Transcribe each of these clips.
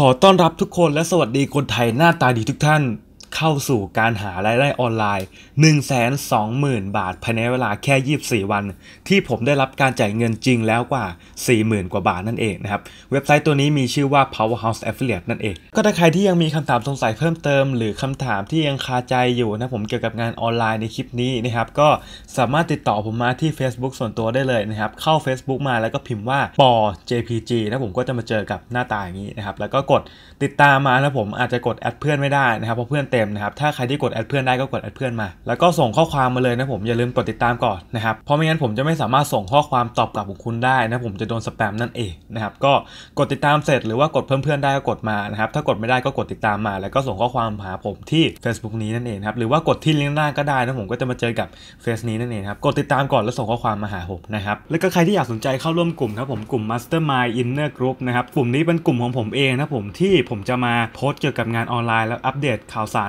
ขอต้อนรับทุกคนและสวัสดีคนไทยหน้าตาดีทุกท่านเข้าสู่การหารายได้ออนไลน์ 120,000 บาท ภายในเวลาแค่ 24 วัน ที่ผมได้รับการจ่ายเงินจริงแล้วกว่า 40,000 กว่าบาทนั่นเองนะครับ เว็บไซต์ตัวนี้มีชื่อว่า Powerhouse Affiliate นั่นเอง ก็ถ้าใครที่ยังมีคำถามสงสัยเพิ่มเติม หรือคำถามที่ยังคาใจอยู่นะผมเกี่ยวกับงานออนไลน์ในคลิปนี้นะครับ ก็สามารถติดต่อผมมาที่ Facebook ส่วนตัวได้เลยนะครับเข้า Facebook มาแล้วก็พิมพ์ว่าปอ JPG นะผมก็จะมาเจอกับหน้าตาอย่างนี้นะครับแล้วก็กดติดตามมาแล้วผมอาจจะกดแอดเพื่อนไม่ได้นะครับเพราะเพื่อนเต็มมนะครับถ้าใครที่กดแอดเพื่อนได้ก็กดแอดเพื่อนมา แล้วก็ส่งข้อความมาเลยนะผมอย่าลืมกดติดตามก่อนนะครับ เพราะไม่งั้นผมจะไม่สามารถส่งข้อความตอบกลับของคุณได้นะ ผมจะโดนสแปมนั่นเองนะครับก็กดติดตามเสร็จหรือว่ากดเพิ่มเพื่อนได้ก็กดมานะครับถ้ากดไม่ได้ก็กดติดตามมา แล้วก็ส่งข้อความหาผมที่ Facebook นี้นั่นเองครับหรือว่ากดที่ลิงก์หน้าก็ได้นะผมก็จะมาเจอกับเฟซนี้นั่นเองครับกดติดตามก่อนแล้วส่งข้อความมาหาผมนะครับแล้วก็ใครที่อยากสนใจเข้าร่วมกลุ่มครับผมกลุ่ม Mastermind Inner Group นะครับกลุ่มนี้เป็นกลุ่มของผมเองนะผมที่ผมจะมาโพสเกี่ยวกับงานออนไลน์แล้วอัปเดตข่าวสาร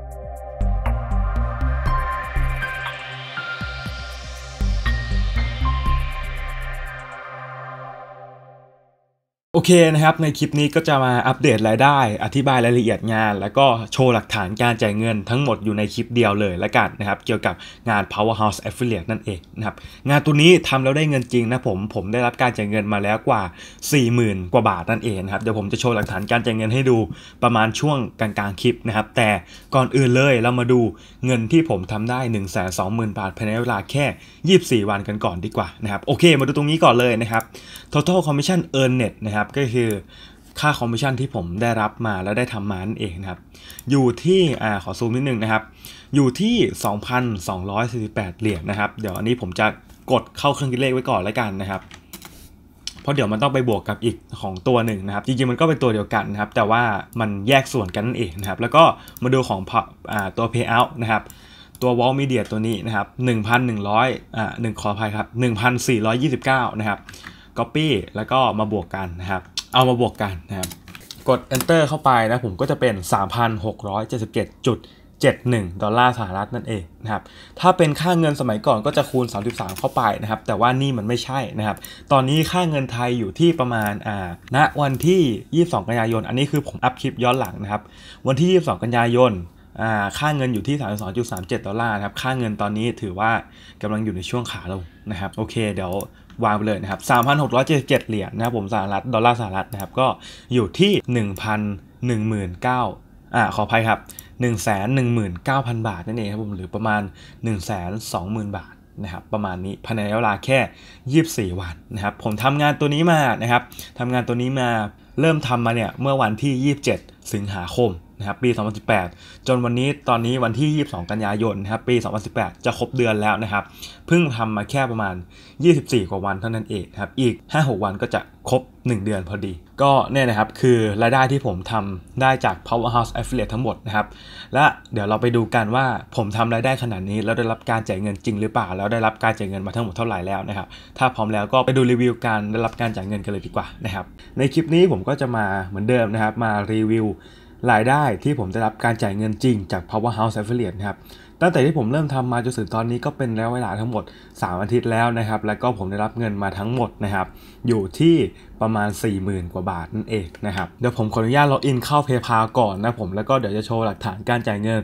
อเคนะครับในคลิปนี้ก็จะมาอัปเดตรายได้ อธิบายรายละเอียดงาน แล้วก็โชว์หลักฐานการจ่ายเงินทั้งหมดอยู่ในคลิปเดียวเลยละกันนะครับเกี่ยวกับงาน Powerhouse Affiliate นั่นเองนะครับงานตัวนี้ทำแล้วได้เงินจริงนะผม ผมได้รับการจ่ายเงินมาแล้วกว่า 40,000 กว่าบาทนั่นเองนะครับ เดี๋ยวผมจะโชว์หลักฐานการจ่ายเงินให้ดูประมาณช่วงกลางๆคลิปนะครับแต่ก่อนอื่นเลยเรามาดูเงินที่ผมทำได้1ึ0 0 0สบาทภายในเวลาแค่24 วัน กันก่อนดีกว่านะครับโอเค มาดูตรงนี้ก่อนเลยนะครับ total commission earned net นะครับก็คือค่าคอมมิชชั่นที่ผมได้รับมาแล้วได้ทำมานั่นเอง นะครับอยู่ที่อ่าขอซูมนิดนึงนะครับอยู่ที่ 2,248เหรียญนะครับเดี๋ยวอันนี้ผมจะกดเข้าเครื่องคิดเลขไว้ก่อนแล้วกันนะครับเพราะเดี๋ยวมันต้องไปบวกกับอีกของตัวหนึ่งนะครับจริงๆมันก็เป็นตัวเดียวกันนะครับแต่ว่ามันแยกส่วนกันนั่นเองนะครับแล้วก็มาดูของอตัว payout นะครับตัว Wall Media ตัวนี้นะครับ1,100อ่าหนึ่งขออภัยครับ1,429 นะครับ Copy แล้วก็มาบวกกันนะครับ เอามาบวกกันนะครับ กด Enter เข้าไปนะผมก็จะเป็น 3,677.71ดอลลาร์สหรัฐนั่นเองนะครับถ้าเป็นค่าเงินสมัยก่อนก็จะคูณ 33 เข้าไปนะครับแต่ว่านี่มันไม่ใช่นะครับตอนนี้ค่าเงินไทยอยู่ที่ประมาณอ่าณวันที่ 22 กันยายนอันนี้คือผมอัพคลิปย้อนหลังนะครับวันที่ 22กันยายนอ่าค่าเงินอยู่ที่ 32.37ดอลลาร์นะครับค่าเงินตอนนี้ถือว่ากำลังอยู่ในช่วงขาลงนะครับโอเคเดี๋ยววางไปเลยนะครับ3,677เหรียญนะครับผมสหรัฐดอลลาร์สหรัฐนะครับก็อยู่ที่1,019อ่าขออภัยครับ119,000 บาทนั่นเองครับผมหรือประมาณ120,000 บาทนะครับประมาณนี้ภายในเวลาแค่ 24 วันนะครับผมทำงานตัวนี้มานะครับทำงานตัวนี้มาเริ่มทำมาเนี่ยเมื่อวันที่ 27สิงหาคมะครับปี 2018 จนวันนี้ตอนนี้วันที่ 22 กันยายนนะครับปี 2018 จะครบเดือนแล้วนะครับเพิ่งทำมาแค่ประมาณ 24 กว่าวัน เท่านั้นเองครับอีก 5-6 วันก็จะครบ 1 เดือนพอดี ก็เนี่ยนะครับคือรายได้ที่ผมทำได้จาก Powerhouse Affiliate ทั้งหมดนะครับและเดี๋ยวเราไปดูกันว่าผมทำรายได้ขนาดนี้ แล้วได้รับการจ่ายเงินจริงหรือเปล่า แล้วได้รับการจ่ายเงินมาทั้งหมดเท่าไหร่แล้วนะครับถ้าพร้อมแล้วก็ไปดูรีวิวการได้รับการจ่ายเงินกันเลยดีกว่านะครับในคลิปนี้ผมก็จะมาเหมือนเดิมนะครับมารีวิวรายได้ที่ผมได้รับการจ่ายเงินจริงจาก Powerhouse Affiliate นะครับตั้งแต่ที่ผมเริ่มทำมาจนถึงตอนนี้ก็เป็นแล้วเวลาทั้งหมด 3 อาทิตย์แล้วนะครับ แล้วก็ผมได้รับเงินมาทั้งหมดนะครับ อยู่ที่ประมาณ 40,000 กว่าบาทนั่นเองนะครับ เดี๋ยวผมขออนุญาตล็อกอินเข้า PayPal ก่อนนะผมแล้วก็เดี๋ยวจะโชว์หลักฐานการจ่ายเงิน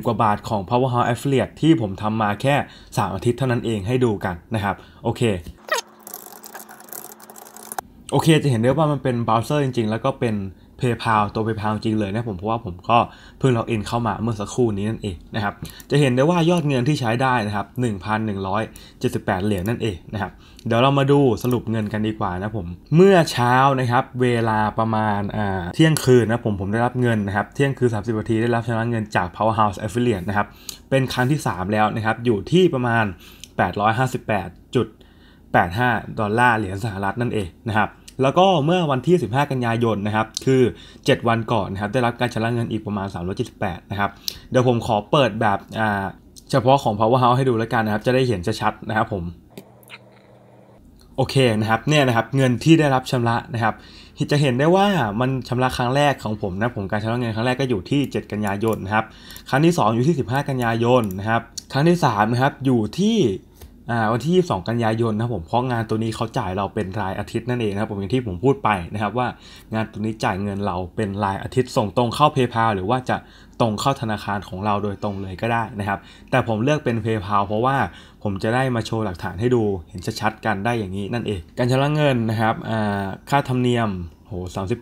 40,000 กว่าบาทของ Powerhouse Affiliate ที่ผมทำมาแค่3อาทิตย์เท่านั้นเองให้ดูกันนะครับโอเค โอเคจะเห็นได้ว่ามันเป็นเบราว์เซอร์จริงๆ แล้วก็เป็น PayPal ตัว PayPal จริงเลยนะผมเพราะว่าผมก็เพิ่งเราเอ็นเข้ามาเมื่อสักครู่นี้นั่นเองนะครับจะเห็นได้ว่ายอดเงินที่ใช้ได้นะครับ1,178 เหรียญนั่นเองนะครับเดี๋ยวเรามาดูสรุปเงินกันดีกว่านะผม เมื่อเช้านะครับเวลาประมาณเที่ยงคืนนะผมผมได้รับเงินนะครับเที่ยงคืน30นาทีได้รับชำระเงินจาก Powerhouse Affiliate นะครับเป็นครั้งที่ 3 แล้วนะครับ อยู่ที่ประมาณ 858.85ดอลลาร์เหรียญสหรัฐนั่นเองนะครับแล้วก็เมื่อวันที่ 15 กันยายน นะครับ คือ 7 วันก่อน นะครับ ได้รับการชำระเงินอีกประมาณ 378 นะครับ เดี๋ยวผมขอเปิดแบบเฉพาะของ Powerhouse ให้ดูแล้วกันนะครับ จะได้เห็นชัดๆนะครับผม โอเค นะครับ เนี่ยนะครับ เงินที่ได้รับชำระนะครับ จะเห็นได้ว่ามันชำระครั้งแรกของผมนะ ผมการชำระเงินครั้งแรกก็อยู่ที่ 7 กันยายน นะครับ ครั้งที่ 2 อยู่ที่ 15 กันยายน นะครับ ครั้งที่ 3 นะครับ อยู่ที่วันที่ 22 กันยายนนะผม เพราะงานตัวนี้เขาจ่ายเราเป็นรายอาทิตย์นั่นเองนะครับผมอย่างที่ผมพูดไปนะครับว่างานตัวนี้จ่ายเงินเราเป็นรายอาทิตย์ส่งตรงเข้า PayPal หรือว่าจะตรงเข้าธนาคารของเราโดยตรงเลยก็ได้นะครับ แต่ผมเลือกเป็น PayPal เพราะว่าผมจะได้มาโชว์หลักฐานให้ดูเห็นชัดๆกันได้อย่างนี้นั่นเอง การชำระเงินนะครับค่าธรรมเนียมโห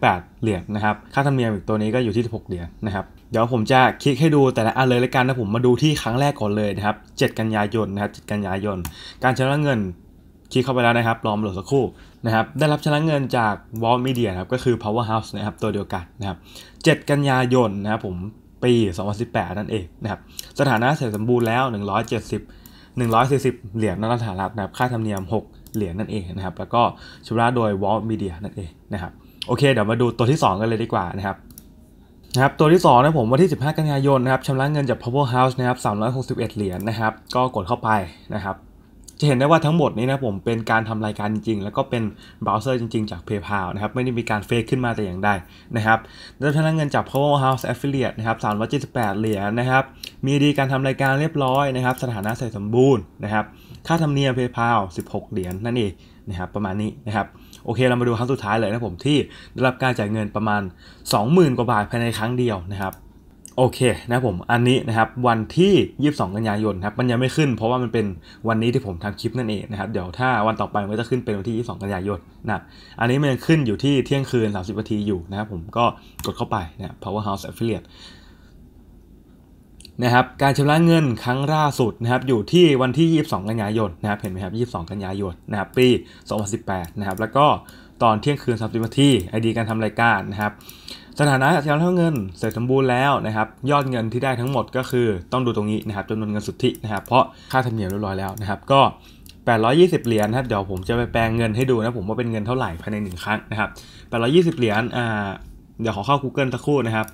38 เหรียญนะครับค่าธรรมเนียมอีกตัวนี้ก็อยู่ที่16เหรียญนะครับเดี๋ยวผมจะคลิกให้ดูแต่ละอันเลยละกันนะผมมาดูที่ครั้งแรกก่อนเลยนะครับ 7 กันยายนนะครับ 7 กันยายน การชำระเงินคลิกเข้าไปแล้วนะครับรอมาโหลดสักครู่ นะครับ ได้รับชำระเงินจาก Wall Media ครับ ก็คือ Powerhouse นะครับ ตัวเดียวกันนะครับ 7 กันยายน นะครับผม ปี 2018 นั่นเองนะครับ สถานะเสร็จสมบูรณ์แล้ว 170 140 เหรียญนรั่ารัฐนะครับ ค่าธรรมเนียม 6 เหรียญนั่นเองนะครับ แล้วก็ชำระโดย Wall Media นั่นเองนะครับ โอเค เดี๋ยวมาดูตัวที่ 2 กันเลยดีกว่านะครับนะครับตัวที่2นะผมวันที่ 15 กันยายนนะครับชำระเงินจาก Power House นะครับ361 เหรียญนนะครับ ก็กดเข้าไปนะครับ จะเห็นได้ว่าทั้งหมดนี้นะผมเป็นการทำรายการจริงแล้วก็เป็นเบราว์เซอร์จริง ๆ จาก PayPal นะครับไม่ได้มีการเฟกขึ้นมาแต่อย่างใดนะครับได้ชำระเงินจาก Power House Affiliate นะครับ378 เหรียญนะครับ มีดีการทำรายการเรียบร้อยนะครับ สถานะใส่สมบูรณ์นะครับ ค่าธรรมเนียม PayPal 16 เหรียญนั่นเองนะครับ ประมาณนี้นะครับโอเค เรามาดูครั้งสุดท้ายเลยนะผมที่ ได้รับการจ่ายเงินประมาณ 20,000 กว่าบาทภายในครั้งเดียวนะครับ โอเคนะผม อันนี้นะครับวันที่ 22 กันยายนครับ มันยังไม่ขึ้นเพราะว่ามันเป็นวันนี้ที่ผมทำคลิปนั่นเองนะครับ เดี๋ยวถ้าวันต่อไปมันก็จะขึ้นเป็นวันที่ 22 กันยายนนะ อันนี้มันยังขึ้นอยู่ที่เที่ยงคืน 30 นาทีอยู่นะครับผม ก็กดเข้าไปนะ Powerhouse Affiliate นะครับการชำระเงินครั้งล่าสุดนะครับอยู่ที่วันที่ 22 กันยายนนะครับเห็นไหมครับ22 กันยายนนะครับปี 2018นะครับแล้วก็ตอนเที่ยงคืน30นาทีไอดีการทำรายการนะครับ สถานะการระเงินเสร็จสมบูรณ์แล้วนะครับ ยอดเงินที่ได้ทั้งหมดก็คือต้องดูตรงนี้นะครับจำนวนเงินสุทธินะครับเพราะค่าธรรมเนียมเรียบร้อยแล้วนะครับ ก็ 820 เหรียญนะเดี๋ยวผมจะไปแปลงเงินให้ดูนะผมว่าเป็นเงินเท่าไหร่ภายใน1ครั้งนะครับ820เหรียญอ่าเดี๋ยวขอเข้า Google สักครู่นะครับ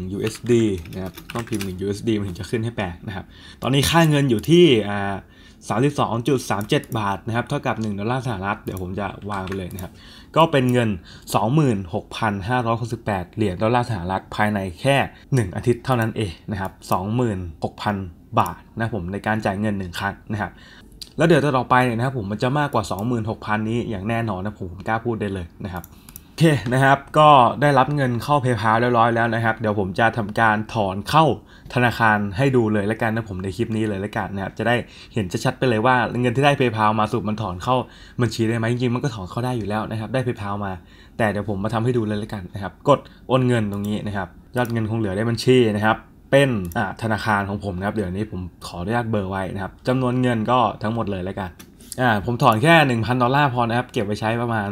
1 USD นะครับต้องพิมพ์1 USD มันถึงจะขึ้นให้แปลกนะครับ ตอนนี้ค่าเงินอยู่ที่อ่า32.37 บาทนะครับเท่ากับ 1 ดอลลาร์สหรัฐ เดี๋ยวผมจะวางไปเลยนะครับ ก็เป็นเงิน 26,568 เหรียญดอลลาร์สหรัฐภายในแค่ 1 อาทิตย์เท่านั้นเองนะครับ 26,000 บาทนะผมในการจ่ายเงิน1ครั้งนะครับ แล้วเดี๋ยวต่อไปเนี่ยนะครับผมมันจะมากกว่า 26,000 นี้อย่างแน่นอนนะผมกล้าพูดได้เลยนะครับอเคนะครับ ก็ได้รับเงินเข้า p a y พ a วเรียบร้อยแล้วนะครับ เดี๋ยวผมจะทำการถอนเข้าธนาคารให้ดูเลยละกันนะผมในคลิปนี้เลยละกันนะครับ จะได้เห็นชัดๆไปเลยว่าเงินที่ได้ PayPal มาสุบมันถอนเข้าบัญชีได้ไหมจริงๆมันก็ถอนเข้าได้อยู่แล้วนะครับได้ PayPal มา แต่เดี๋ยวผมมาทำให้ดูเลยละกันนะครับกดโอนเงินตรงนี้นะครับยอดเงินคงเหลือได้บัญชีนะครับเป็นธนาคารของผมนะครับเดี๋ยวนี้ผมขออนุญาตเบอร์ไว้นะครับจำนวนเงินก็ทั้งหมดเลยและกันอ่าผมถอนแค่ 1,000ดอลลาร์พอนะครับเก็บไว้ใช้ประมาณ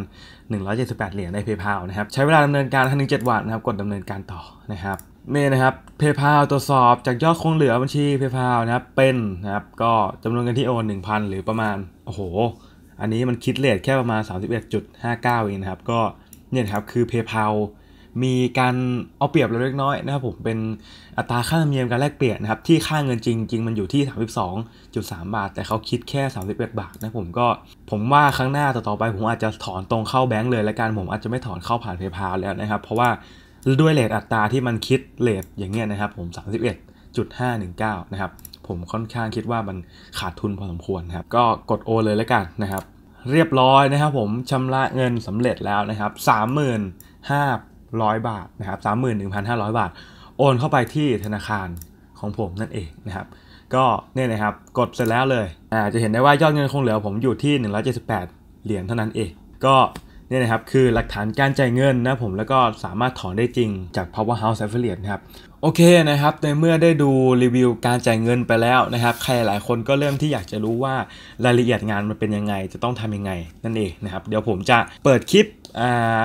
178 เหรียญใน PayPal นะครับใช้เวลาดำเนินการทั้งนึึงดวันนะครับกดดำเนินการต่อนะครับนี่นะครับ PayPal ตรวจสอบจากยอดคงเหลือบัญชี PayPal นะครับเป็นนะครับก็จำนวนเงินที่โอน1,000หรือประมาณโอ้โหอันนี้มันคิดเลทแค่ประมาณ 31.59เองนะครับก็เนี่ยครับ คือ PayPal มีการเอาเปรียบเราเล็กน้อยนะครับผมเป็นอัตราค่าธรรมเนียมการแลกเปลี่ยนนะครับที่ค่าเงินจริงจริงมันอยู่ที่32.3บาท แต่เขาคิดแค่ 31 บาทนะผมก็ผมว่าครั้งหน้าต่ออไปผมอาจจะถอนตรงเข้าแบงก์เลยและการผมอาจจะไม่ถอนเข้าผ่านเพย์พาแล้วนะครับเพราะว่าด้วยเลทอัตราที่มันคิดเลทอย่างเงี้ยนะครับผม 31.519นะครับผมค่อนข้างคิดว่ามันขาดทุนพอสมควรครับก็กดโอเลยแล้วกันนะครับเรียบร้อยนะครับผมชำระเงินสำเร็จแล้วนะครับ35,000 100บาทนะครับ 31,500 บาท โอนเข้าไปที่ธนาคารของผมนั่นเองนะครับก็เนี่ยนะครับกดเสร็จแล้วเลยอ่าจะเห็นได้ว่ายอดเงินคงเหลือผมอยู่ที่ 178 เหรียญเท่านั้นเอง ก็เนี่ยนะครับคือหลักฐานการจ่ายเงินนะผมแล้วก็สามารถถอนได้จริงจาก Powerhouse Affiliate นะครับโอเคนะครับ ในเมื่อได้ดูรีวิวการจ่ายเงินไปแล้วนะครับ ใครหลายคนก็เริ่มที่อยากจะรู้ว่ารายละเอียดงานมันเป็นยังไงจะต้องทำยังไงนั่นเองนะครับเดี๋ยวผมจะเปิดคลิปอ่า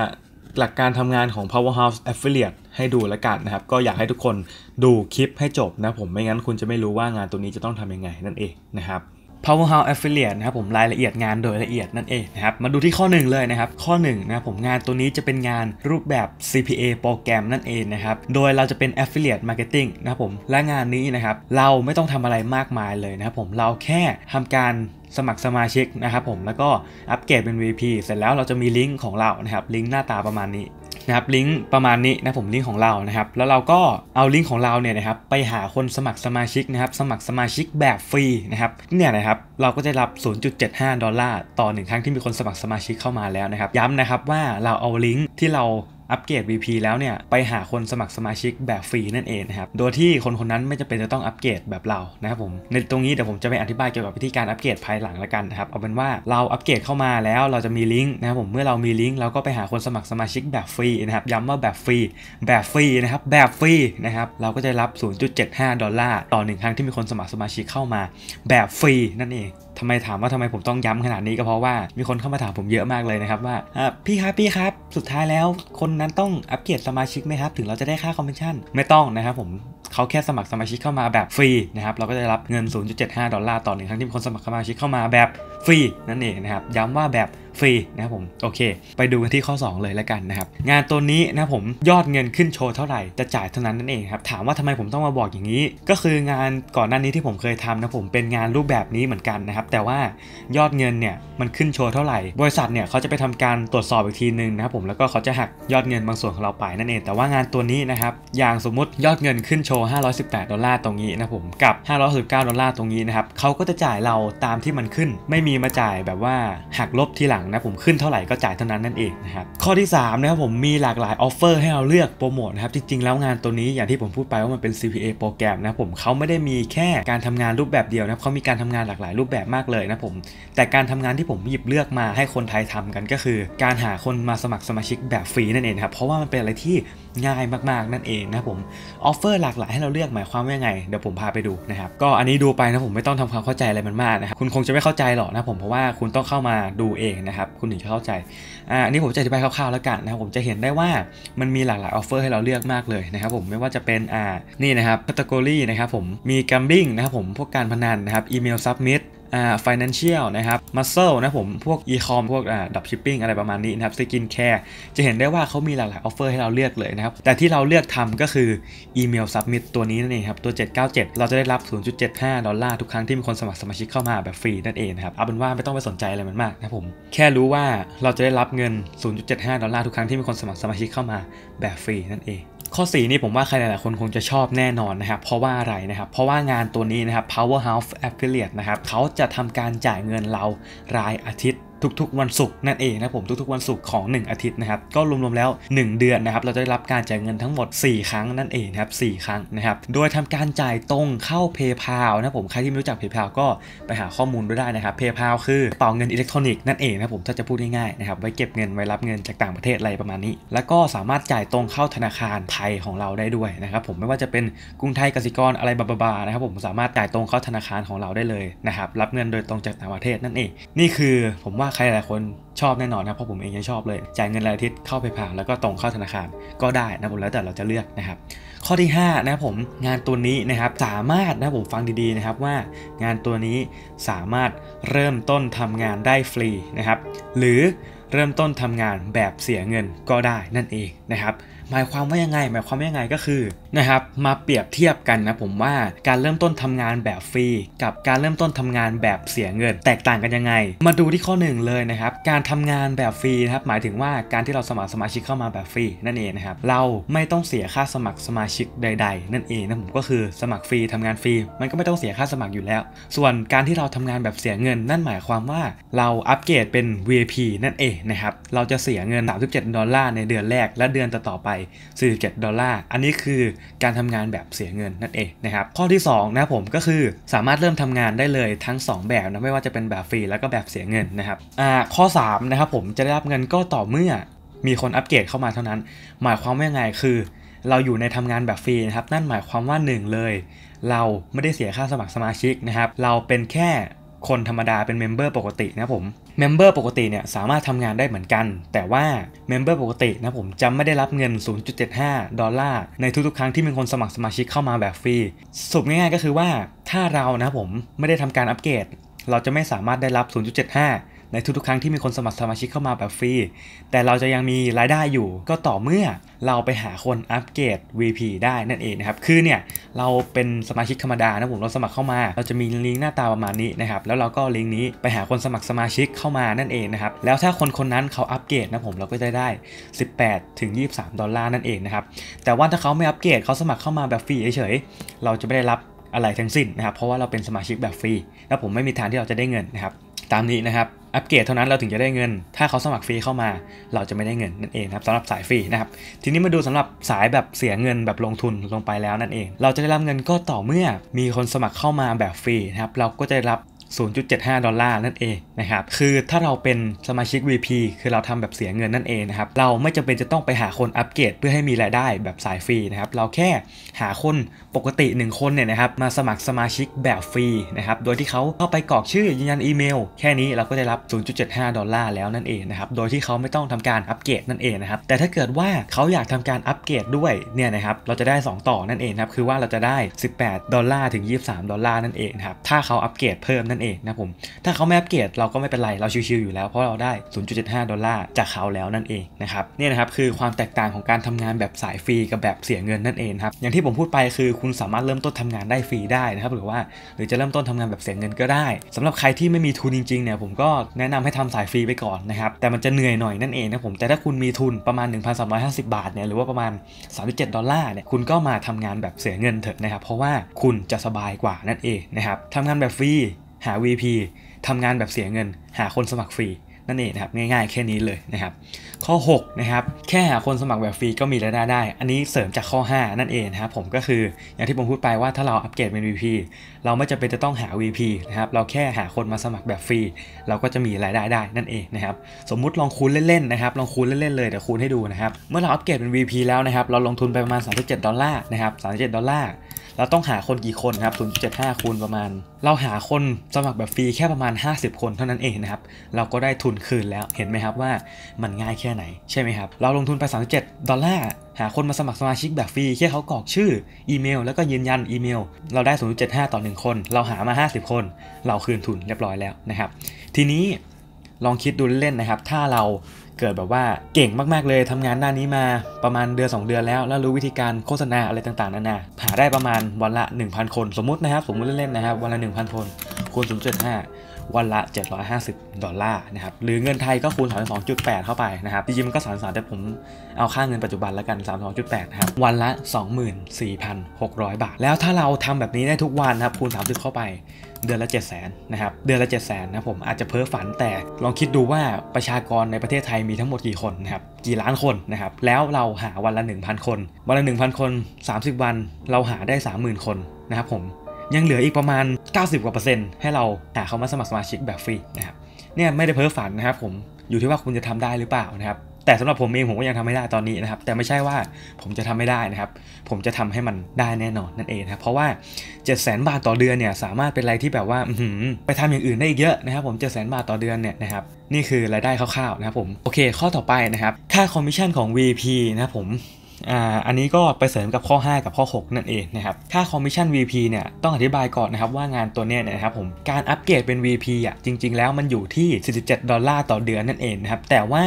หลักการทำงานของ Powerhouse Affiliate ให้ดูละกันนะครับ ก็อยากให้ทุกคนดูคลิปให้จบนะ ผมไม่งั้นคุณจะไม่รู้ว่างานตัวนี้จะต้องทำยังไงนั่นเองนะครับ Powerhouse Affiliate นะครับผมรายละเอียดงานโดยละเอียดนั่นเองนะครับมาดูที่ข้อ1เลยนะครับข้อ1นะครับผมงานตัวนี้จะเป็นงานรูปแบบ CPA โปรแกรมนั่นเองนะครับโดยเราจะเป็น Affiliate Marketing นะครับผมและงานนี้นะครับเราไม่ต้องทำอะไรมากมายเลยนะครับผมเราแค่ทำการสมัครสมาชิกนะครับผมแล้วก็อัปเกรดเป็น VP เสร็จแล้วเราจะมีลิงก์ของเรานะครับลิงก์หน้าตาประมาณนี้นะครับลิงก์ประมาณนี้นะผมลิงก์ของเรานะครับแล้วเราก็เอาลิงก์ของเราเนี่ยนะครับไปหาคนสมัครสมาชิกนะครับสมัครสมาชิกแบบฟรีนะครับเนี่ยนะครับเราก็จะรับ 0.75 ดอลลาร์ต่อหนึ่งครั้งที่มีคนสมัครสมาชิกเข้ามาแล้วนะครับ ย้ำนะครับว่าเราเอาลิงก์ที่เราอัปเกรด VP แล้วเนี่ยไปหาคนสมัครสมาชิกแบบฟรีนั่นเองนะครับ โดยที่คนคนนั้นไม่จำเป็นจะต้องอัปเกรดแบบเรานะครับผม ในตรงนี้เดี๋ยวผมจะไปอธิบายเกี่ยวกับวิธีการอัปเกรดภายหลังละกันนะครับ เอาเป็นว่าเราอัปเกรดเข้ามาแล้วเราจะมีลิงก์นะครับผม เมื่อเรามีลิงก์เราก็ไปหาคนสมัครสมาชิกแบบฟรีนะครับ ย้ำว่าแบบฟรี แบบฟรีนะครับ แบบฟรีนะครับ เราก็จะรับ 0.75ดอลลาร์ต่อหนึ่งครั้งที่มีคนสมัครสมาชิกเข้ามาแบบฟรีนั่นเองทำไมถามว่าทำไมผมต้องย้ำขนาดนี้ก็เพราะว่ามีคนเข้ามาถามผมเยอะมากเลยนะครับว่าพี่ครับพี่ครับสุดท้ายแล้วคนนั้นต้องอัปเกรดสมาชิกไหมครับ ถึงเราจะได้ค่าคอมมิชชั่นไม่ต้องนะครับผมเขาแค่สมัครสมาชิกเข้ามาแบบฟรีนะครับเราก็จะรับเงิน 0.75 ดอลลาร์ต่อหนึ่งครั้งที่คนสมัครสมาชิกเข้ามาแบบฟรีนั่นเองนะครับย้ำว่าแบบฟรีนะครับผมโอเคไปดูกันที่ข้อ 2 เลยแล้วกันนะครับ งานตัวนี้นะผมยอดเงินขึ้นโชว์เท่าไหร่จะจ่ายเท่านั้นนั่นเองครับถามว่าทำไมผมต้องมาบอกอย่างนี้ ก็คืองานก่อนหน้านี้ที่ผมเคยทำนะผมเป็นงานรูปแบบนี้เหมือนกันนะครับแต่ว่ายอดเงินเนี่ยมันขึ้นโชว์เท่าไหร่ บริษัทเนี่ยเขาจะไปทำการตรวจสอบอีกทีนึงนะครับผมแล้วก็เขาจะหักยอดเงินบางส่วนของเราไปนั่นเองแต่ว่างานตัวนี้นะครับอย่างสมมติยอดเงินขึ้นโชว์518ดอลลาร์ตรงนี้นะผมกับ519ดอลลาร์ตรงนี้นะครับเขาก็จะจ่ายเราตามที่มันขึ้น ไม่มีมาจ่ายแบบว่าหักลบทีหลังงนะผมขึ้นเท่าไหร่ก็จ่ายเท่านั้นนั่นเองนะครับข้อที่3นะครับผมมีหลากหลายออฟเฟอร์ให้เราเลือกโปรโมทนะครับจริงๆแล้วงานตัวนี้อย่างที่ผมพูดไปว่ามันเป็น CPA โปรแกรมนะผมเขาไม่ได้มีแค่การทำงานรูปแบบเดียวนะเขามีการทำงานหลากหลายรูปแบบมากเลยนะผมแต่การทำงานที่ผมหยิบเลือกมาให้คนไทยทำกันก็คือ การหาคนมาสมัครสมาชิกแบบฟรีนั่นเองครับเพราะว่ามันเป็นอะไรที่ง่ายมากๆนั่นเองนะผมออฟเฟอร์หลากหลายให้เราเลือกหมายความว่ายังไงเดี๋ยวผมพาไปดูนะครับก็อันนี้ดูไปนะผมไม่ต้องทำความเข้าใจอะไรมันมากนะครับคุณคงจะไม่เข้าใจหรอกนะผมเพราะว่าคุณต้องเข้ามาดูเองนะครับคุณถึงจะเข้าใจอ่าอันนี้ผมจะอธิบายคร่าวๆแล้วกันนะครับผมจะเห็นได้ว่ามันมีหลากหลายออฟเฟอร์ให้เราเลือกมากเลยนะครับผมไม่ว่าจะเป็นอ่านี่นะครับแคตตากรีนะครับผมมีกัมบิ้งนะครับผมพวกการพนันนะครับอีเมลซับมิดอ่า financial นะครับ muscle นะผม พวก e-com พวกอ่า drop shipping อะไรประมาณนี้นะครับ skin care จะเห็นได้ว่าเขามีหลากหลายออฟเฟอร์ให้เราเลือกเลยนะครับ แต่ที่เราเลือกทำก็คือ email submit ตัวนี้นั่นเองครับ ตัว 797 เราจะได้รับ 0.75 ดอลลาร์ทุกครั้งที่มีคนสมัครสมาชิกเข้ามาแบบฟรีนั่นเองนะครับเอาเป็นว่าไม่ต้องไปสนใจอะไรมันมากนะผม แค่รู้ว่าเราจะได้รับเงิน0.75ดอลลาร์ทุกครั้งที่มีคนสมัครสมาชิกเข้ามาแบบฟรีนั่นเองข้อ4นี่ผมว่าใครหลายๆคนคงจะชอบแน่นอนนะครับ เพราะว่าอะไรนะครับ เพราะว่างานตัวนี้นะครับ Powerhouse Affiliate นะครับเขาจะทำการจ่ายเงินเรารายอาทิตย์ทุกๆ วันศุกร์นั่นเองนะผมทุก ๆ วันศุกร์ของ 1 อาทิตย์นะครับก็รวมๆ แล้ว 1 เดือนนะครับเราจะได้รับการจ่ายเงินทั้งหมด 4 ครั้งนั่นเองครับ4ครั้งนะครับโดยทำการจ่ายตรงเข้า PayPal นะผมใครที่ไม่รู้จัก PayPal ก็ไปหาข้อมูลดยได้นะครับ PayPal คือเป่าเงินอิเล็กทรอนิกส์นั่นเองนะผมถ้าจะพูดง่ายๆนะครับไว้เก็บเงินไว้รับเงินจากต่างประเทศอะไรประมาณนี้ แล้วก็สามารถจ่ายตรงเข้าธนาคารไทยของเราได้ด้วยนะครับผมไม่ว่าจะเป็นกรุงไทยกสิกรอะไรบาๆนะครับผมสามารถจ่ายตรงเข้าธนาคารของเราได้เลยนะครับรับเงินโดยตรงจากต่างประเทศนั่นเอง นี่คือผมว่าใครหลายคนชอบแน่นอนนะเพราะผมเองยังชอบเลย จ่ายเงินรายอาทิตย์เข้าไปผ่านแล้วก็ตรงเข้าธนาคาร ก็ได้นะผมแล้วแต่เราจะเลือกนะครับ ข้อที่5นะผม งานตัวนี้นะครับสามารถนะผมฟังดีๆนะครับว่างานตัวนี้สามารถเริ่มต้นทำงานได้ฟรีนะครับ หรือเริ่มต้นทำงานแบบเสียเงินก็ได้นั่นเองนะครับหมายความว่ายังไงหมายความว่ายังไงก็คือนะครับมาเปรียบเทียบกันนะผมว่าการเริ่มต้นทำงานแบบฟรีกับการเริ่มต้นทำงานแบบเสียเงิน แตกต่างกันยังไง มาดูที่ข้อหนึ่งเลยนะครับการทำงานแบบฟรีนะครับหมายถึงว่าการที่เราสมัครสมาชิกเข้ามาแบบฟรีนั่นเองนะครับเราไม่ต้องเสียค่าสมัครสมาชิกใด ๆ นั่นเองนะผมก็คือสมัครฟรีทำงานฟรีมันก็ไม่ต้องเสียค่าสมัครอยู่แล้ว ส่วนการที่เราทำงานแบบเสียเงิน นั่นหมายความว่า เราอัปเกรดเป็น VIP นั่นเองนะครับเราจะเสียเงิน37ดอลลาร์ในเดือนแรกและเดือนต่อๆไป47 ดอลลาร์ อันนี้คือการทำงานแบบเสียเงินนั่นเองนะครับ ข้อที่ 2 นะผมก็คือสามารถเริ่มทำงานได้เลยทั้ง 2 แบบนะไม่ว่าจะเป็นแบบฟรีแล้วก็แบบเสียเงินนะครับอ่าข้อ3นะครับผมจะได้รับเงินก็ต่อเมื่อมีคนอัปเกรดเข้ามาเท่านั้น หมายความว่ายังไงคือเราอยู่ในทำงานแบบฟรีนะครับนั่นหมายความว่า 1 เลยเราไม่ได้เสียค่าสมัครสมาชิกนะครับเราเป็นแค่คนธรรมดาเป็นเมมเบอร์ปกตินะผมเมมเบอร์ปกติเนี่ยสามารถทำงานได้เหมือนกัน แต่ว่าเมมเบอร์ปกตินะผมจะไม่ได้รับเงิน 0.75 ดอลลาร์ ในทุกๆครั้งที่มีคนสมัครสมาชิกเข้ามาแบบฟรีสุปง่ายๆก็คือว่าถ้าเรานะผมไม่ได้ทำการอัปเกรดเราจะไม่สามารถได้รับ 0.75ในทุกๆครั้ง ที่มีคนสมัครสมาชิกเข้ามาแบบฟรี แต่เราจะยังมีรายได้อยู่ก็ต่อเมื่อเราไปหาคนอัปเกรด VP ได้นั่นเองนะครับ คือเนี่ยเราเป็นสมาชิกธรรมดานะผมเราสมัครเข้ามา เราจะมี ลิงก์หน้าตาประมาณนี้นะครับ แล้วเราก็ลิงก์นี้ไปหาคนสมัครสมาชิกเข้ามานั่นเองนะครับ แล้วถ้าคนคนนั้นเขาอัปเกรดนะผมเราก็จะได้ 18 ถึง 23ดอลลาร์นั่นเองนะครับ แต่ว่าถ้าเขาไม่อัปเกรดเขาสมัครเข้ามาแบบฟรีเฉยๆเราจะไม่ได้รับอะไรทั้งสิ้นนะครับ เพราะว่าเราเป็นสมาชิกแบบฟรี แล้วผมไม่มีทางที่เราจะได้เงินนะครับ ตามนี้นะครับอัปเกรดเท่านั้นเราถึงจะได้เงิน ถ้าเขาสมัครฟรีเข้ามา เราจะไม่ได้เงินนั่นเองครับสำหรับสายฟรีนะครับ ทีนี้มาดูสำหรับสายแบบเสียเงินแบบลงทุนลงไปแล้วนั่นเอง เราจะได้รับเงินก็ต่อเมื่อมีคนสมัครเข้ามาแบบฟรีนะครับเราก็จะได้รับ0.75ดอลลาร์นั่นเองนะครับ คือถ้าเราเป็นสมาชิก VP คือเราทำแบบเสียเงินนั่นเองนะครับ เราไม่จำเป็นจะต้องไปหาคนอัปเกรดเพื่อให้มีรายได้แบบสายฟรีนะครับ เราแค่หาคนปกติ 1 คนเนี่ยนะครับมาสมัครสมาชิกแบบฟรีนะครับโดยที่เขาเข้าไปกรอกชื่อยืนยันอีเมล แค่นี้เราก็ได้รับ 0.75 ดอลลาร์แล้วนั่นเองนะครับโดยที่เขาไม่ต้องทำการอัปเกรดนั่นเองนะครับแต่ถ้าเกิดว่าเขาอยากทำการอัปเกรดด้วยเนี่ยนะครับเราจะได้ 2 ต่อนั่นเองครับคือว่าเราจะได้ 18 ดอลลาร์ถึง 23 ดอลลาร์นั่นเองครับถ้าเขาอัปเกรดเพิ่มนั่นเองนะผมถ้าเขาไม่อัปเกรดเราก็ไม่เป็นไร เราชิวๆอยู่แล้วเพราะเราได้ 0.75 ดอลลาร์จากเขาแล้วนั่นเองนะครับเนี่ยนะครับคือความแตกต่างของการทำงานแบบสายฟรีกับแบบเสียเงินนั่นเองครับอย่างที่ผมพูดไปคือคุณสามารถเริ่มต้นทำงานได้ฟรีได้นะครับหรือว่าหรือจะเริ่มต้นทำงานแบบเสียเงินก็ได้สำหรับใครที่ไม่มีทุนจริงๆเนี่ยผมก็แนะนำให้ทำสายฟรีไปก่อนนะครับแต่มันจะเหนื่อยหน่อยนั่นเองนะผมแต่ถ้าคุณมีทุนประมาณ 1,350 บาทเนี่ยหรือว่าประมาณ37ดอลลาร์เนี่ยคุณก็มาทำงานแบบเสียเงินเถอะนะครับเพราะว่าคุณจะสบายกว่านั่นเองนะครับทำงานแบบฟรีหา VP ทำงานแบบเสียเงิน หาคนสมัครฟรีนั่นเองนะครับ ง่ายๆแค่นี้เลยนะครับ ข้อ 6 นะครับ แค่หาคนสมัครแบบฟรีก็มีรายได้ได้ อันนี้เสริมจากข้อ 5 นั่นเองนะครับผมก็คือ อย่างที่ผมพูดไปว่าถ้าเราอัปเกรดเป็น VP เราไม่จำเป็นจะต้องหา VP นะครับ เราแค่หาคนมาสมัครแบบฟรีเราก็จะมีรายได้ได้ นั่นเองนะครับสมมุติลองคูณเล่นๆนะครับลองคูณเล่นๆเลยเดี๋ยวคูณให้ดูนะครับเมื่อเราอัปเกรดเป็น VP แล้วนะครับเราลงทุนไปประมาณ37ดอลลาร์นะครับ37ดอลลาร์เราต้องหาคนกี่คนครับ0.75 คูณประมาณ เราหาคนสมัครแบบฟรีแค่ประมาณ 50 คนเท่านั้นเองนะครับเราก็ได้ทุนคืนแล้วเห็นไหมครับว่ามันง่ายแค่ไหนใช่ไหมครับเราลงทุนไป37ดอลลาร์หาคนมาสมัครสมาชิกแบบฟรีแค่เขากรอกชื่อ อีเมล แล้วก็ยืนยันอีเมล เราได้ 0.75 ต่อ 1 คน เราหามา 50 คน เราคืนทุนเรียบร้อยแล้วนะครับ ทีนี้ลองคิดดูเล่นๆนะครับ ถ้าเราเกิดแบบว่าเก่งมาก ๆเลย ทำงานหน้านี้มาประมาณเดือน2เดือนแล้ว แล้วรู้วิธีการโฆษณาอะไรต่างๆนานาหาได้ประมาณวันละ 1,000 คน สมมตินะครับ สมมติเล่นๆนะครับวันละ1,000 คนคูณ0.5 7วันละ 750 ดอลลาร์ นะครับ หรือเงินไทยก็คูณ 32.8 เข้าไป นะครับ จริงๆ มันก็ 33 แต่ผมเอาค่าเงินปัจจุบันแล้วกัน 32.8 นะครับ วันละ 24,600 บาท แล้วถ้าเราทำแบบนี้ได้ทุกวันนะครับ คูณ 30 เข้าไป เดือนละ 7 0 0 0 0นนะครับ เดือนละ 7 0 0 0 0นนะผมอาจจะเพ้อฝัน แต่ลองคิดดูว่าประชากรในประเทศไทยมีทั้งหมดกี่คนนะครับ กี่ล้านคนนะครับ แล้วเราหาวันละ 1,000 คน วันละ 1,000 คน 30 วัน เราหาได้ 30,000 คนนะครับผมยังเหลืออีกประมาณ 90กว่าเปอร์เซ็นต์ให้เราหาเขามาสมัครสมาชิกแบบฟรีนะครับเนี่ยไม่ได้เพ้อฝันนะครับผมอยู่ที่ว่าคุณจะทำได้หรือเปล่านะครับแต่สำหรับผมเองผมก็ยังทำไม่ได้ตอนนี้นะครับแต่ไม่ใช่ว่าผมจะทำไม่ได้นะครับผมจะทำให้มันได้แน่นอนนั่นเองครับเพราะว่า7 0 0 0 0นบาทต่อเดือนเนี่ยสามารถเป็นอะไรที่แบบว่าไปทำอย่างอื่นได้อีกเยอะนะครับ ผม7 0 0 0 0บาทต่อเดือนเนี่ยนะครับนี่คือรายได้คร่าวๆนะครับผมโอเคข้อต่อไปนะครับค่าคอมมิชชั่นของ VP นะครับผมอ่า อันนี้ก็ไปเสริมกับข้อ5กับข้อ 6 นั่นเองนะครับ ค่าคอมมิชชั่น VP เนี่ย ต้องอธิบายก่อนนะครับว่างานตัวเนี้ยนะครับผม การอัปเกรดเป็น VP อ่ะ จริง ๆ แล้วมันอยู่ที่47ดอลลาร์ต่อเดือนนั่นเองนะครับ แต่ว่า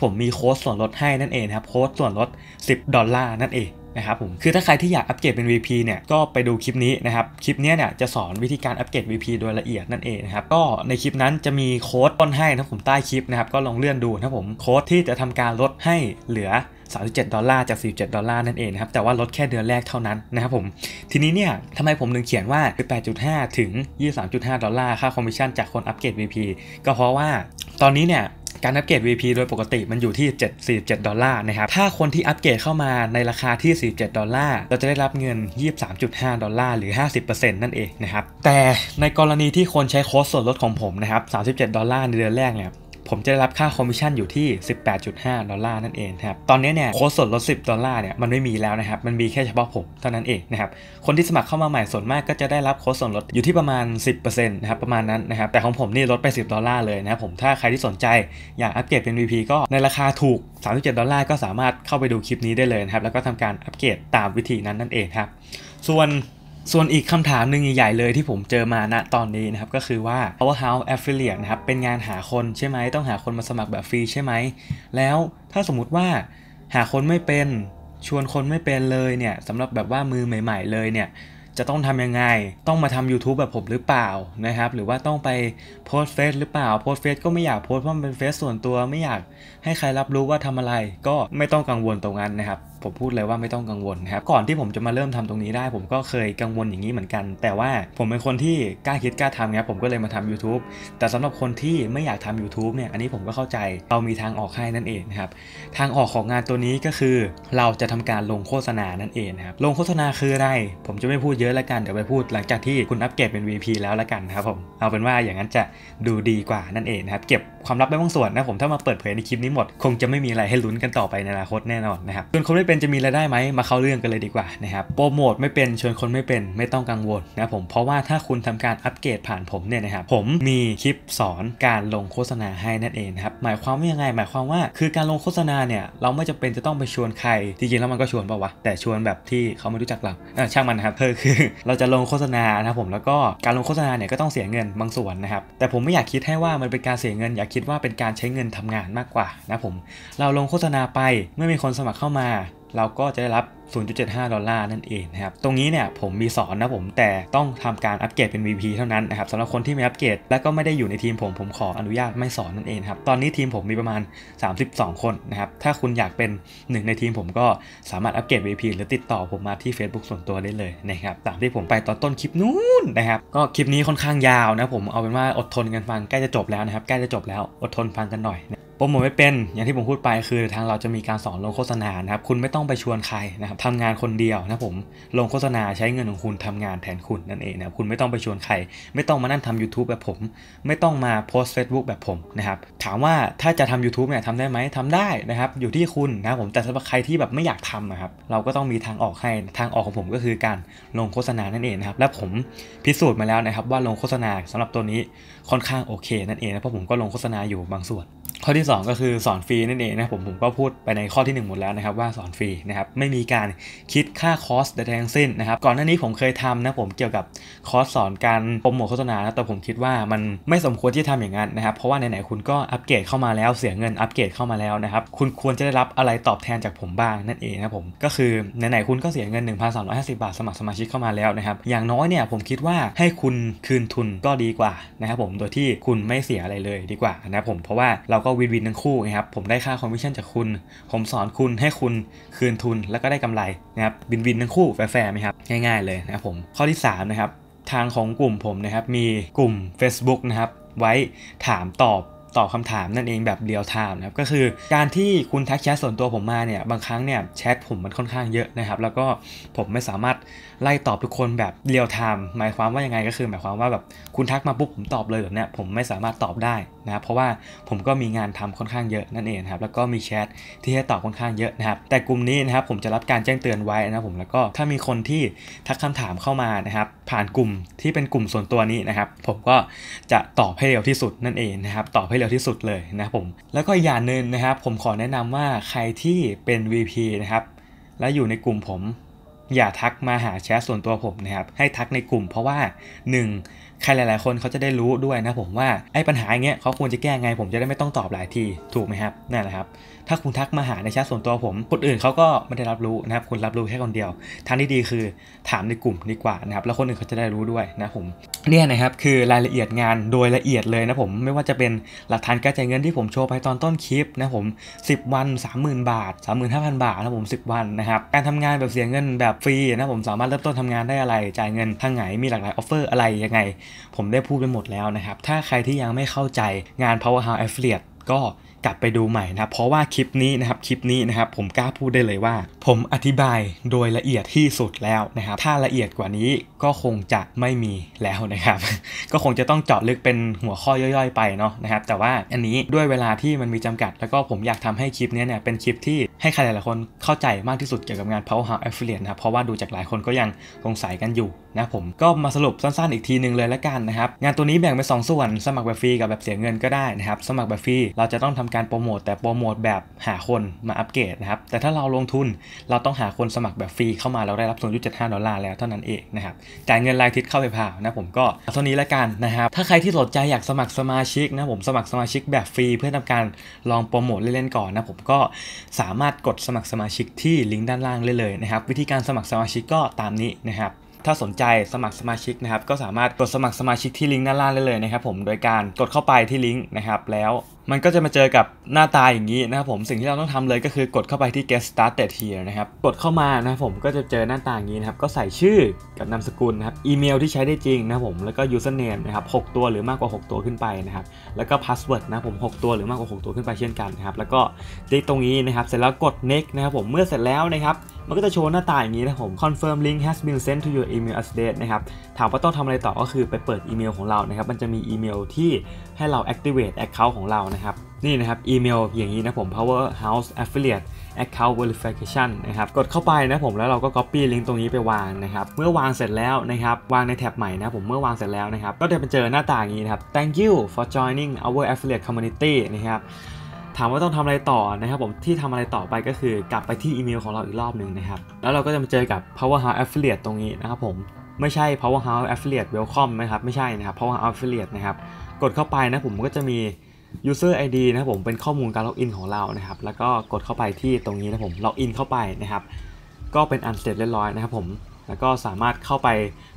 ผมมีโค้ดส่วนลดให้นั่นเองครับ โค้ดส่วนลด10ดอลลาร์นั่นเองนะครับผม คือถ้าใครที่อยากอัปเกรดเป็น VP เนี่ย ก็ไปดูคลิปนี้นะครับ คลิปนี้เนี่ยจะสอนวิธีการอัปเกรด VP โดยละเอียดนั่นเองนะครับ ก็ในคลิปนั้นจะมีโค้ดต้นให้นะผมใต้คลิปนะครับก็ลองเลื่อนดูนะผมโค้ดที่จะทำการลดให้เหลือ37ดอลลาร์จาก47ดอลลาร์นั่นเองนะครับ แต่ว่าลดแค่เดือนแรกเท่านั้นนะครับผม ทีนี้เนี่ยทำไมผมถึงเขียนว่า18.5ถึง23.5ดอลลาร์ค่าคอมมิชชั่นจากคนอัปเกรด VP ก็เพราะว่า ตอนนี้เนี่ย การอัปเกรด VP โดยปกติมันอยู่ที่747ดอลลาร์นะครับถ้าคนที่อัปเกรดเข้ามาในราคาที่47ดอลลาร์เราจะได้รับเงิน23.5ดอลลาร์หรือ 50%นั่นเองนะครับแต่ในกรณีที่คนใช้โค้ดส่วนลดของผมนะครับ37ดอลลาร์ในเดือนแรกเนี่ยผมจะได้รับค่าคอมมิชชั่นอยู่ที่18.5ดอลลาร์นั่นเองครับ ตอนนี้เนี่ยโค้ดส่วนลด10ดอลลาร์เนี่ยมันไม่มีแล้วนะครับ มันมีแค่เฉพาะผมเท่านั้นเองนะครับ คนที่สมัครเข้ามาใหม่ส่วนมากก็จะได้รับโค้ดส่วนลดอยู่ที่ประมาณ 10%นะครับประมาณนั้นนะครับ แต่ของผมนี่ลดไป10ดอลลาร์เลยนะครับผม ถ้าใครที่สนใจอยากอัปเกรดเป็น VP ก็ในราคาถูก37ดอลลาร์ก็สามารถเข้าไปดูคลิปนี้ได้เลยนะครับแล้วก็ทำการอัปเกรดตามวิธีนั้นนั่นเองครับ ส่วนส่วนอีกคำถามหนึ่งใหญ่เลยที่ผมเจอมาณตอนนี้นะครับก็คือว่า powerhouse affiliate นะครับเป็นงานหาคนใช่ไหมต้องหาคนมาสมัครแบบฟรีใช่ไหม แล้วถ้าสมมติว่าหาคนไม่เป็นชวนคนไม่เป็นเลยเนี่ยสำหรับแบบว่ามือใหม่ๆเลยเนี่ย จะต้องทำยังไงต้องมาทำ YouTube แบบผมหรือเปล่านะครับ หรือว่าต้องไปโพสเฟซหรือเปล่าโพสเฟซก็ไม่อยากโพสเพราะมันเป็นเฟซส่วนตัว ไม่อยากให้ใครรับรู้ว่าทำอะไรก็ไม่ต้องกังวลตรงนั้นนะครับผมพูดเลยว่าไม่ต้องกังวลครับก่อนที่ผมจะมาเริ่มทำตรงนี้ได้ ผมก็เคยกังวลอย่างนี้เหมือนกัน แต่ว่าผมเป็นคนที่กล้าคิดกล้าทำครับผมก็เลยมาทำ YouTube แต่สำหรับคนที่ไม่อยากทำ YouTube เนี่ยอันนี้ผมก็เข้าใจเรามีทางออกให้นั่นเองครับทางออกของงานตัวนี้ก็คือ เราจะทำการลงโฆษณานั่นเองครับลงโฆษณาคืออะไรผมจะไม่พูดเยอะละกันเดี๋ยวไปพูดหลังจากที่คุณอัปเกรดเป็น VP แล้วละกันครับผมเอาเป็นว่าอย่างนั้นจะดูดีกว่านั่นเองครับเก็บความลับไปบางส่วนนะผมถ้ามาเปิดเผยในคลิปนี้หมดคงจะไม่มีอะไรให้ลุ้นกันต่อไปในอนาคตแน่นอนนะครับชวนคนไม่เป็นจะมีรายได้ไหมมาเข้าเรื่องกันเลยดีกว่านะครับโปรโมทไม่เป็นชวนคนไม่เป็น ไม่ต้องกังวลนะผมเพราะว่าถ้าคุณทำการอัปเกรดผ่านผมเนี่ยนะครับผมมีคลิปสอนการลงโฆษณาให้นั่นเองครับหมายความว่ายังไง หมายความว่าคือ การลงโฆษณาเนี่ยเราไม่จำเป็นจะต้องไปชวนใครจริงๆแล้วมันก็ชวนเปล่าวะแต่ชวนแบบที่เขาไม่รู้จักเราช่างมันนะครับเธอคือเราจะลงโฆษณานะผมแล้วก็การลงโฆษณาเนี่ยก็ต้องเสียเงินบางส่วนนะครับแต่ผมไม่อยากคิดให้ว่ามันเป็นการเสียเงินอยากคิดว่าเป็นการใช้เงินทำงานมากกว่านะผม เราลงโฆษณาไปเมื่อมีคนสมัครเข้ามาเราก็จะได้รับ 0.75 ดอลลาร์นั่นเองนะครับ ตรงนี้เนี่ยผมมีสอนนะผมแต่ต้องทำการอัปเกรดเป็น VP เท่านั้นนะครับสำหรับคนที่ไม่อัปเกรดและก็ไม่ได้อยู่ในทีมผม ผมขออนุญาตไม่สอนนั่นเองครับ ตอนนี้ทีมผมมีประมาณ 32 คนนะครับ ถ้าคุณอยากเป็นหนึ่ง ในทีมผมก็สามารถอัปเกรด VP หรือติดต่อผมมาที่ Facebook ส่วนตัวได้เลยนะครับ ตามที่ผมไปตอนต้นคลิปนู้นนะครับ ก็คลิปนี้ค่อนข้างยาวนะผมเอาเป็นว่าอดทนกันฟังใกล้จะจบแล้วนะครับใกล้จะจบแล้วอดทนฟังกันหน่อยนะโปรโมทไม่เป็นอย่างที่ผมพูดไปคือทางเราจะมีการสอนลงโฆษณานะครับคุณไม่ต้องไปชวนใครนะครับทำงานคนเดียวนะผมลงโฆษณาใช้เงินของคุณทำงานแทนคุณนั่นเองนะครับคุณไม่ต้องไปชวนใคร ไม่ต้องมานั่นทำ YouTube แบบผมไม่ต้องมาโพสเฟซบุ๊กแบบผมนะครับถามว่าถ้าจะทำ u t u b e เนี่ยทำได้ไหมทำได้นะครับอยู่ที่คุณนะผมแต่สำหรับใครที่แบบไม่อยากทำนะครับเราก็ต้องมีทางออกให้ทางออกของผมก็คือการลงโฆษณานั่นเองนะครับและผมพิสูจน์มาแล้วนะครับว่าลงโฆษณาสำหรับตัวนี้ค่อนข้างโอเค นั่นเองนะเพราะผมก็ลงโฆษณาอยู่บางส่วนข้อที่2ก็คือสอนฟรีนั่นเองนะผมผมก็พูดไปในข้อที่1หมดแล้วนะครับว่าสอนฟรีนะครับไม่มีการคิดค่าคอสใดทั้งสิ้นนะครับก่อนหน้านี้ผมเคยทำนะผมเกี่ยวกับคอร์สสอนการโปรโมทโฆษณาแต่ผมคิดว่ามันไม่สมควรที่จะทำอย่างนั้นนะครับเพราะว่าไหนๆคุณก็อัปเกรดเข้ามาแล้ว เสียเงินอัปเกรดเข้ามาแล้วนะครับคุณควรจะได้รับอะไรตอบแทนจากผมบ้างนั่นเองนะผมก็คือไหนๆคุณก็เสียเงิน1,350 บาท สมัครสมาชิกเข้ามาแล้วนะครับอย่างน้อยเนี่ยผมคิดว่าให้คุณคืนทุนก็ดีกว่านะครับผมโดยที่คุณไม่เสียอะไรเลยดีกว่านะผมเพราะว่าเราก็วินวินทั้งคู่นะครับ ผมได้ค่าคอมมิชชั่นจากคุณ ผมสอนคุณให้คุณคืนทุนแล้วก็ได้กำไรนะครับวินวินทั้งคู่แฟร์ไหมครับง่ายๆ เลยนะครับผมข้อที่3นะครับทางของกลุ่มผมนะครับ มีกลุ่ม Facebook นะครับไว้ถามตอบตอบคำถามนั่นเองแบบเรียลไทม์นะครับ ก็คือการที่คุณทักแชทส่วนตัวผมมาเนี่ยบางครั้งเนี่ยแชทผมมันค่อนข้างเยอะนะครับ แล้วก็ผมไม่สามารถไล่ตอบทุกคนแบบเรียลไทม์หมายความว่ายังไงก็คือ หมายความว่าแบบคุณทักมาปุ๊บผมตอบเลยแบบเนี้ยผมไม่สามารถตอบได้นะครับเพราะว่าผมก็มีงานทำค่อนข้างเยอะนั่นเองครับแล้วก็มีแชทที่ให้ตอบค่อนข้างเยอะนะครับ แต่กลุ่มนี้นะครับผมจะรับการแจ้งเตือนไว้นะครับผมแล้วก็ถ้ามีคนที่ทักคำถามเข้ามานะครับผ่านกลุ่มที่เป็นกลุ่มส่วนตัวนี้นะครับ ผมก็จะตอบให้เร็วที่สุดนั่นเองนะครับตอบให้เร็วที่สุดเลยนะครับผมแล้วก็อย่างหนึ่งนะครับ ผมขอแนะนำว่าใครที่เป็น VP นะครับและอยู่ในกลุ่มผมอย่าทักมาหาแชทส่วนตัวผมนะครับให้ทักในกลุ่ม เพราะว่า 1ใครหลายๆคนเขาจะได้รู้ด้วยนะผมว่า ไอ้ปัญหาอย่างเงี้ยเขาควรจะแก้ไงผมจะได้ไม่ต้องตอบหลายที ถูกไหมครับ นั่นแหละครับถ้าคุณทักมาหาในแชทส่วนตัวผมคนอื่นเขาก็ไม่ได้รับรู้นะครับคุณรับรู้แค่คนเดียวทางที่ดีคือถามในกลุ่มดีกว่านะครับ แล้วคนอื่นเขาจะได้รู้ด้วยนะผมเนี่ยนะครับคือรายละเอียดงานโดยละเอียดเลยนะผม ไม่ว่าจะเป็นหลักฐานการจ่ายเงินที่ผมโชว์ไปตอนต้นคลิปนะผม10 วัน 30,000 บาท 35,000 บาทนะผม 10 วันนะครับการทำงานแบบเสียเงินแบบฟรีนะผมสามารถเริ่มต้นทำงานได้อะไรจ่ายเงินทางไหนมีหลากหลายออฟเฟอร์อะไรยังไง ผมได้พูดไปหมดแล้วนะครับถ้าใครที่ยังไม่เข้าใจงาน Power House Affiliate ก็กลับไปดูใหม่นะเพราะว่าคลิปนี้นะครับ คลิปนี้นะครับ ผมกล้าพูดได้เลยว่า ผมอธิบายโดยละเอียดที่สุดแล้วนะครับ ถ้าละเอียดกว่านี้ก็คงจะไม่มีแล้วนะครับ ก็คงจะต้องเจาะลึกเป็นหัวข้อย่อยๆไปเนาะนะครับ แต่ว่าอันนี้ด้วยเวลาที่มันมีจำกัด แล้วก็ผมอยากทำให้คลิปนี้เนี่ยเป็นคลิปที่ให้ใครหลายๆคนเข้าใจมากที่สุดเกี่ยวกับงาน Powerhouse Affiliate นะครับ เพราะว่าดูจากหลายคนก็ยังสงสัยกันอยู่นะผม ก็มาสรุปสั้น ๆอีกทีหนึ่งเลยละกันนะครับ งานตัวนี้แบ่งเป็นสส่วน สมัครแบบฟรีกับแบบเสียเงินก็ได้นะครับ สมัครแบบฟรีเราจะต้องทำการโปรโมท แต่โปรโมทแบบหาคนมาอัปเกรดนะครับ แต่ถ้าเราลงทุน เราต้องหาคนสมัครแบบฟรีเข้ามาเราได้รับรรมดอลลาร์แล้วเท่านั้นเองนะครับจ่ายเงินรายทิศเข้าไปผ่านะ ผมก็เท่านี้แล้วกันนะครับ ถ้าใครที่สนใจอยากสมัครสมาชิกนะผมสมัครสมาชิกแบบฟรีเพื่อทำการลองโปรโมทเล่นๆก่อนนะ ผมก็สามารถกดสมัครสมาชิกที่ลิงก์ด้านล่างเลยเลยนะครับ วิธีการสมัครสมาชิกก็ตามนี้นะครับถ้าสนใจสมัครสมาชิกนะครับ ก็สามารถกดสมัครสมาชิกที่ลิงก์ด้านล่างได้เลยนะครับผมโดยการกดเข้าไปที่ลิงก์นะครับแล้วมันก็จะมาเจอกับหน้าตาอย่างนี้นะครับผมสิ่งที่เราต้องทำเลยก็คือกดเข้าไปที่ get started here นะครับกดเข้ามานะครับผมก็จะเจอหน้าตาอย่างนี้นะครับ ก็ใส่ชื่อกับนามสกุลนะครับอีเมลที่ใช้ได้จริงนะครับผมแล้วก็ username นะครับ6 ตัวหรือมากกว่า6ตัวขึ้นไปนะครับแล้วก็ password นะผม 6 ตัวหรือมากกว่า 6 ตัวขึ้นไปเช่นกันนะครับแล้วก็ติ๊กตรงนี้นะครับ เสร็จแล้วกด next นะครับผมเมื่อเสร็จแล้วนะครับมันก็จะโชว์หน้าตาอย่างนี้นะผม confirm link has been sent to your email address นะครับถามว่าต้องทำอะไรต่อก็คือไปเปิดอีเมลของเรา นะครับ มันจะมีอีเมลที่ให้เรา activate account ของเรานะครับ นี่นะครับ อีเมลอย่างนี้นะผม powerhouse affiliate account verification นะครับกดเข้าไปนะผมแล้วเราก็ copy ลิงก์ตรงนี้ไปวางนะครับเมื่อวางเสร็จแล้วนะครับ วางในแท็บใหม่นะผมเมื่อวางเสร็จแล้วนะครับ ก็จะไปเจอหน้าตาอย่างนี้นะครับ thank you for joining our affiliate community นะครับถามว่าต้องทำอะไรต่อนะครับผมที่ทำอะไรต่อไปก็คือกลับไปที่อีเมล ของเราอีกรอบหนึ่งนะครับแล้วเราก็จะมาเจอกับ powerhouse affiliate ตรงนี้นะครับผมไม่ใช่ powerhouse affiliate welcome นะครับไม่ใช่นะครับ powerhouse affiliate นะครับกดเข้าไปนะผมก็จะมี user id นะครับผมเป็นข้อมูลการล็อกอินของเรานะครับแล้วก็กดเข้าไปที่ตรงนี้นะผมล็อกอินเข้าไปนะครับก็เป็นอันเสร็จเรียบร้อยนะครับผมแล้วก็สามารถเข้าไป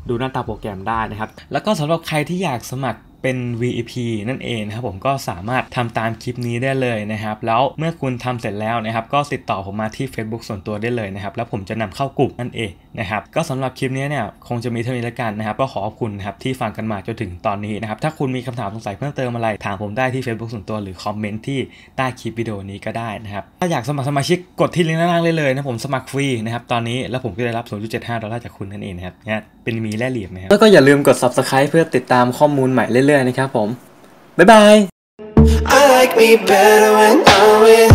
ดูหน้าตาโปรแกรมได้นะครับ แล้วก็สำหรับใครที่อยากสมัครเป็น VIP นั่นเองนะครับผมก็สามารถทำตามคลิปนี้ได้เลยนะครับ แล้วเมื่อคุณทำเสร็จแล้วนะครับ ก็ติดต่อผมมาที่ Facebook ส่วนตัวได้เลยนะครับ แล้วผมจะนำเข้ากลุ่มนั่นเองนะครับก็สำหรับคลิปนี้เนี่ยคงจะมีเท่านี้แล้วกันนะครับก็ขอขอบคุณครับที่ฟังกันมาจนถึงตอนนี้นะครับถ้าคุณมีคำถามสงสัยเพิ่มเติมอะไร ถามผมได้ที่ Facebook ส่วนตัว หรือคอมเมนต์ที่ใต้คลิปวิดีโอนี้ก็ได้นะครับถ้าอยากสมัครสมาชิกกดที่ลิงก์ด้านล่างเลยเลยนะผมสมัครฟรีนะครับ ตอนนี้แล้วผมก็ได้รับ 0.75 ดอลลาร์จากคุณนั่นเองนะครับเนี่ยเป็นมีแล่เหลี่ยมนะครับแล้วก็อย่าลืมกด Subscribe เพื่อติดตามข้อมูลใหม่เรื่อยๆนะครับผมบ๊ายบาย I like me better when I'm with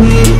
you.